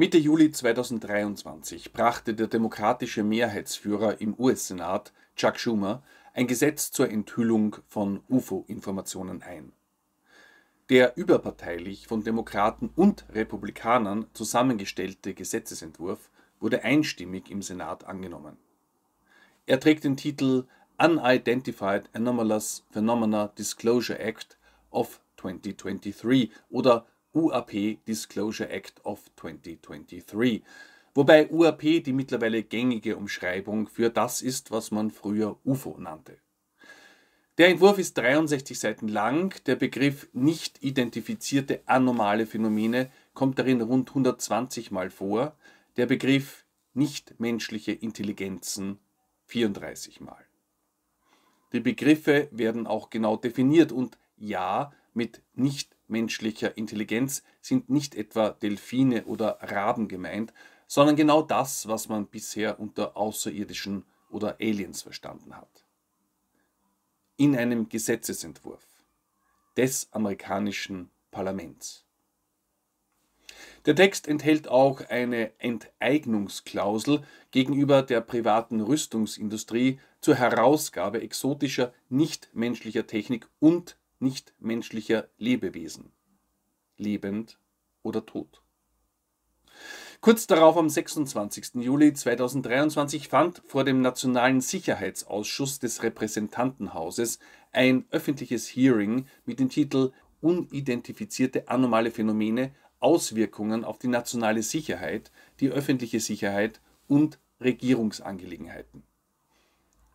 Mitte Juli 2023 brachte der demokratische Mehrheitsführer im US-Senat, Chuck Schumer, ein Gesetz zur Enthüllung von UFO-Informationen ein. Der überparteilich von Demokraten und Republikanern zusammengestellte Gesetzesentwurf wurde einstimmig im Senat angenommen. Er trägt den Titel Unidentified Anomalous Phenomena Disclosure Act of 2023 oder UAP Disclosure Act of 2023. Wobei UAP die mittlerweile gängige Umschreibung für das ist, was man früher UFO nannte. Der Entwurf ist 63 Seiten lang. Der Begriff nicht identifizierte anormale Phänomene kommt darin rund 120 Mal vor. Der Begriff nichtmenschliche Intelligenzen 34 Mal. Die Begriffe werden auch genau definiert und ja, mit nicht menschlicher Intelligenz sind nicht etwa Delfine oder Raben gemeint, sondern genau das, was man bisher unter Außerirdischen oder Aliens verstanden hat. In einem Gesetzesentwurf des amerikanischen Parlaments. Der Text enthält auch eine Enteignungsklausel gegenüber der privaten Rüstungsindustrie zur Herausgabe exotischer, nichtmenschlicher Technik und nichtmenschlicher Lebewesen, lebend oder tot. Kurz darauf, am 26. Juli 2023, fand vor dem Nationalen Sicherheitsausschuss des Repräsentantenhauses ein öffentliches Hearing mit dem Titel Unidentifizierte anomale Phänomene, Auswirkungen auf die nationale Sicherheit, die öffentliche Sicherheit und Regierungsangelegenheiten.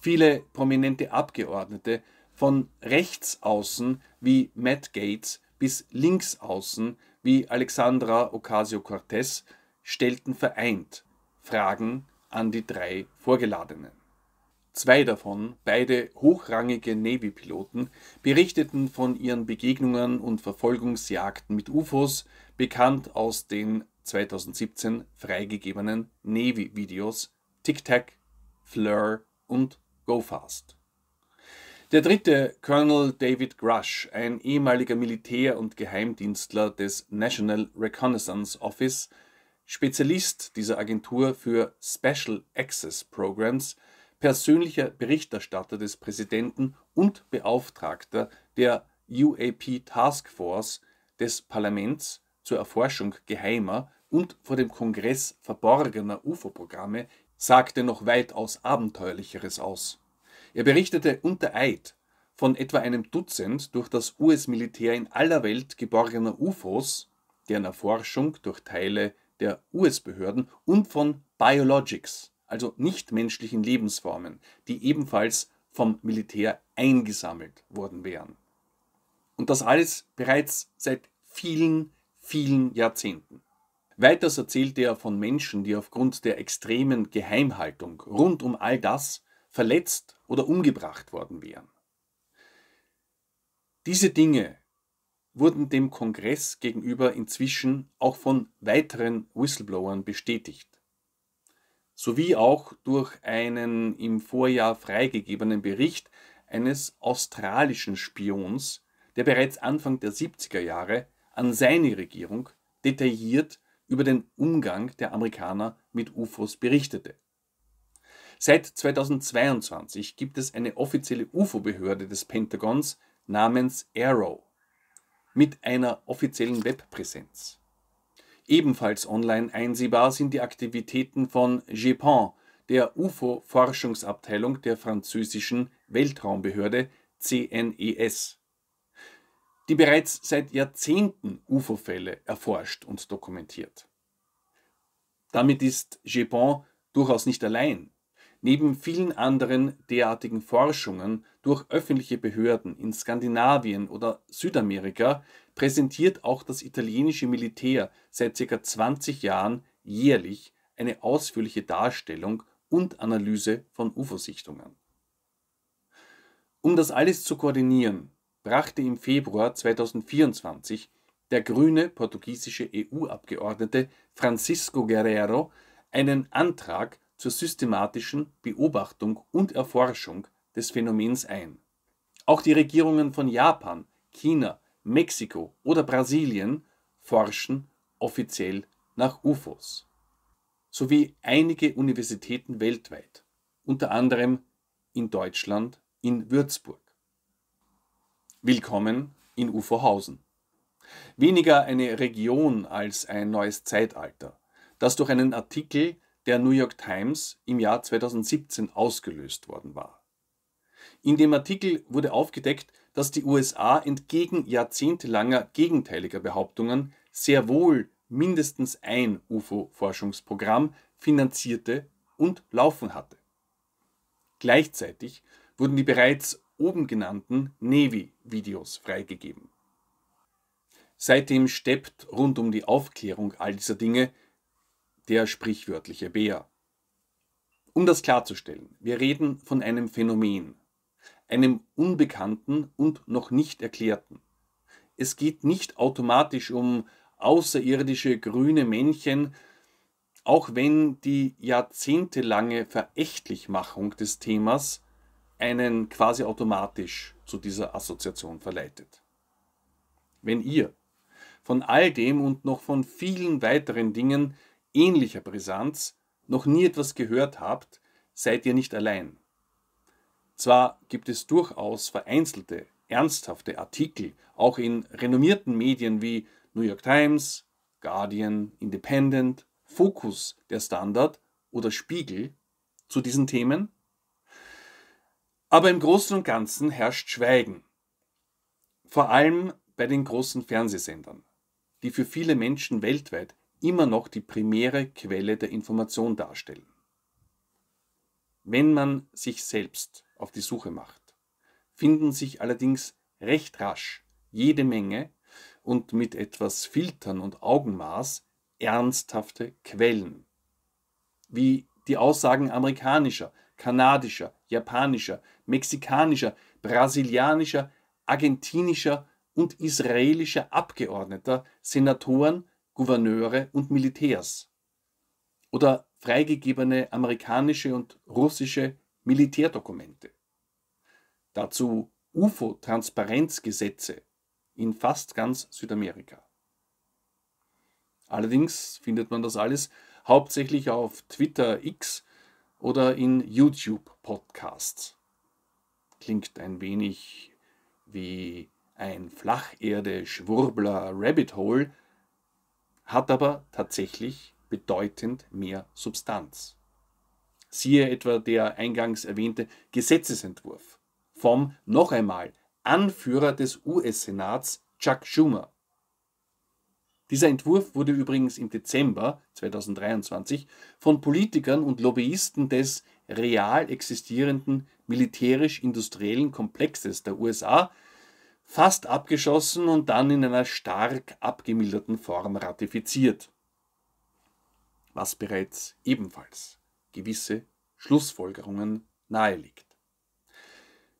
Viele prominente Abgeordnete von rechts außen wie Matt Gates bis links außen wie Alexandra Ocasio-Cortez stellten vereint Fragen an die drei Vorgeladenen. Zwei davon, beide hochrangige Navy-Piloten, berichteten von ihren Begegnungen und Verfolgungsjagden mit UFOs, bekannt aus den 2017 freigegebenen Navy-Videos Tic Tac, Fleur und Go Fast. Der dritte, Colonel David Grush, ein ehemaliger Militär- und Geheimdienstler des National Reconnaissance Office, Spezialist dieser Agentur für Special Access Programs, persönlicher Berichterstatter des Präsidenten und Beauftragter der UAP Task Force des Parlaments zur Erforschung geheimer und vor dem Kongress verborgener UFO-Programme, sagte noch weitaus abenteuerlicheres aus. Er berichtete unter Eid von etwa einem Dutzend durch das US-Militär in aller Welt geborgener UFOs, deren Erforschung durch Teile der US-Behörden und von Biologics, also nichtmenschlichen Lebensformen, die ebenfalls vom Militär eingesammelt worden wären. Und das alles bereits seit vielen, vielen Jahrzehnten. Weiters erzählte er von Menschen, die aufgrund der extremen Geheimhaltung rund um all das verletzt oder umgebracht worden wären. Diese Dinge wurden dem Kongress gegenüber inzwischen auch von weiteren Whistleblowern bestätigt, sowie auch durch einen im Vorjahr freigegebenen Bericht eines australischen Spions, der bereits Anfang der 70er Jahre an seine Regierung detailliert über den Umgang der Amerikaner mit UFOs berichtete. Seit 2022 gibt es eine offizielle UFO-Behörde des Pentagons namens Arrow mit einer offiziellen Webpräsenz. Ebenfalls online einsehbar sind die Aktivitäten von GEPAN, der UFO-Forschungsabteilung der französischen Weltraumbehörde CNES, die bereits seit Jahrzehnten UFO-Fälle erforscht und dokumentiert. Damit ist GEPAN durchaus nicht allein Neben vielen anderen derartigen Forschungen durch öffentliche Behörden in Skandinavien oder Südamerika präsentiert auch das italienische Militär seit ca. 20 Jahren jährlich eine ausführliche Darstellung und Analyse von UFO-Sichtungen. Um das alles zu koordinieren, brachte im Februar 2024 der grüne portugiesische EU-Abgeordnete Francisco Guerrero einen Antrag zur systematischen Beobachtung und Erforschung des Phänomens ein. Auch die Regierungen von Japan, China, Mexiko oder Brasilien forschen offiziell nach UFOs, sowie einige Universitäten weltweit, unter anderem in Deutschland in Würzburg. Willkommen in UFOhausen. Weniger eine Region als ein neues Zeitalter, das durch einen Artikel der New York Times im Jahr 2017 ausgelöst worden war. In dem Artikel wurde aufgedeckt, dass die USA entgegen jahrzehntelanger gegenteiliger Behauptungen sehr wohl mindestens ein UFO-Forschungsprogramm finanzierte und laufen hatte. Gleichzeitig wurden die bereits oben genannten Navy-Videos freigegeben. Seitdem steppt rund um die Aufklärung all dieser Dinge der sprichwörtliche Bär. Um das klarzustellen, wir reden von einem Phänomen, einem Unbekannten und noch nicht Erklärten. Es geht nicht automatisch um außerirdische grüne Männchen, auch wenn die jahrzehntelange Verächtlichmachung des Themas einen quasi automatisch zu dieser Assoziation verleitet. Wenn ihr von all dem und noch von vielen weiteren Dingen ähnlicher Brisanz noch nie etwas gehört habt, seid ihr nicht allein. Zwar gibt es durchaus vereinzelte, ernsthafte Artikel, auch in renommierten Medien wie New York Times, Guardian, Independent, Focus, der Standard oder Spiegel zu diesen Themen, aber im Großen und Ganzen herrscht Schweigen. Vor allem bei den großen Fernsehsendern, die für viele Menschen weltweit immer noch die primäre Quelle der Information darstellen. Wenn man sich selbst auf die Suche macht, finden sich allerdings recht rasch jede Menge und mit etwas Filtern und Augenmaß ernsthafte Quellen, wie die Aussagen amerikanischer, kanadischer, japanischer, mexikanischer, brasilianischer, argentinischer und israelischer Abgeordneter, Senatoren Gouverneure und Militärs oder freigegebene amerikanische und russische Militärdokumente. Dazu UFO-Transparenzgesetze in fast ganz Südamerika. Allerdings findet man das alles hauptsächlich auf Twitter X oder in YouTube-Podcasts. Klingt ein wenig wie ein Flacherde-Schwurbler-Rabbit-Hole, hat aber tatsächlich bedeutend mehr Substanz. Siehe etwa der eingangs erwähnte Gesetzesentwurf vom noch einmal Anführer des US-Senats Chuck Schumer. Dieser Entwurf wurde übrigens im Dezember 2023 von Politikern und Lobbyisten des real existierenden militärisch-industriellen Komplexes der USA fast abgeschossen und dann in einer stark abgemilderten Form ratifiziert, was bereits ebenfalls gewisse Schlussfolgerungen nahelegt.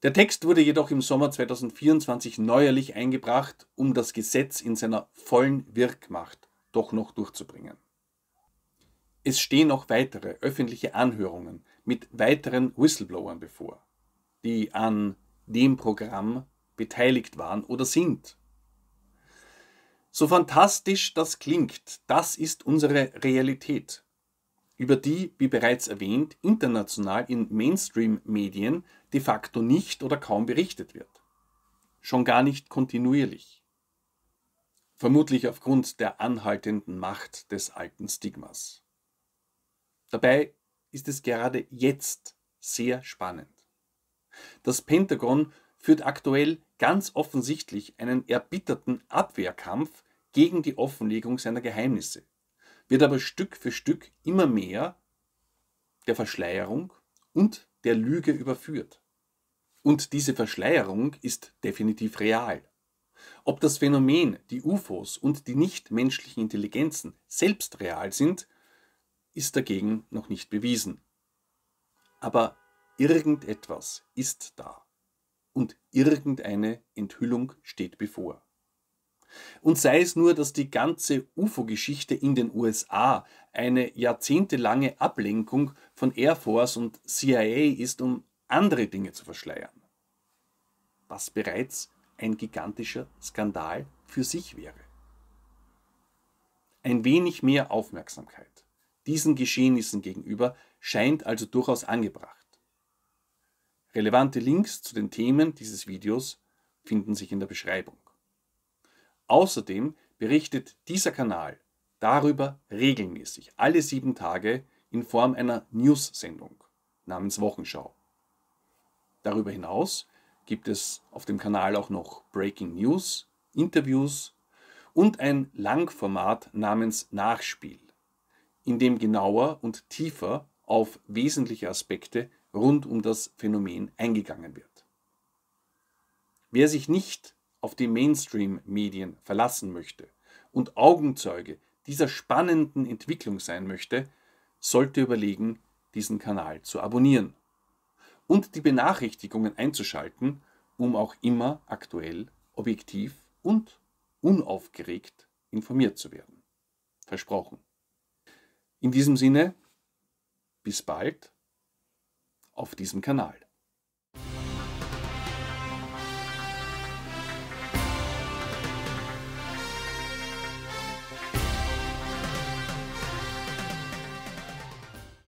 Der Text wurde jedoch im Sommer 2024 neuerlich eingebracht, um das Gesetz in seiner vollen Wirkmacht doch noch durchzubringen. Es stehen noch weitere öffentliche Anhörungen mit weiteren Whistleblowern bevor, die an dem Programm beteiligt waren oder sind. So fantastisch das klingt, das ist unsere Realität, über die, wie bereits erwähnt, international in Mainstream-Medien de facto nicht oder kaum berichtet wird. Schon gar nicht kontinuierlich. Vermutlich aufgrund der anhaltenden Macht des alten Stigmas. Dabei ist es gerade jetzt sehr spannend. Das Pentagon führt aktuell ganz offensichtlich einen erbitterten Abwehrkampf gegen die Offenlegung seiner Geheimnisse, wird aber Stück für Stück immer mehr der Verschleierung und der Lüge überführt. Und diese Verschleierung ist definitiv real. Ob das Phänomen, die UFOs und die nichtmenschlichen Intelligenzen selbst real sind, ist dagegen noch nicht bewiesen. Aber irgendetwas ist da und irgendeine Enthüllung steht bevor. Und sei es nur, dass die ganze UFO-Geschichte in den USA eine jahrzehntelange Ablenkung von Air Force und CIA ist, um andere Dinge zu verschleiern. Was bereits ein gigantischer Skandal für sich wäre. Ein wenig mehr Aufmerksamkeit diesen Geschehnissen gegenüber scheint also durchaus angebracht. Relevante Links zu den Themen dieses Videos finden sich in der Beschreibung. Außerdem berichtet dieser Kanal darüber regelmäßig, alle sieben Tage in Form einer News-Sendung namens Wochenschau. Darüber hinaus gibt es auf dem Kanal auch noch Breaking News, Interviews und ein Langformat namens Nachspiel, in dem genauer und tiefer auf wesentliche Aspekte rund um das Phänomen eingegangen wird. Wer sich nicht auf die Mainstream-Medien verlassen möchte und Augenzeuge dieser spannenden Entwicklung sein möchte, sollte überlegen, diesen Kanal zu abonnieren und die Benachrichtigungen einzuschalten, um auch immer aktuell, objektiv und unaufgeregt informiert zu werden. Versprochen. In diesem Sinne, bis bald auf diesem Kanal.